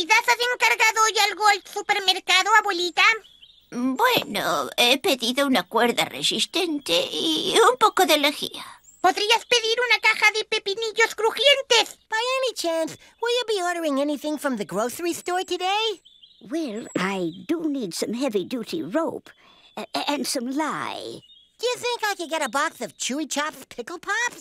has encargado hoy algo al supermercado, abuelita? Bueno, he pedido una cuerda resistente y un poco de lejía. Podrías pedir una caja de pepinillos crujientes. By any chance, will you be ordering anything from the grocery store today? Well, I do need some heavy-duty rope and some lye. Do you think I could get a box of Chewy Chops pickle pops?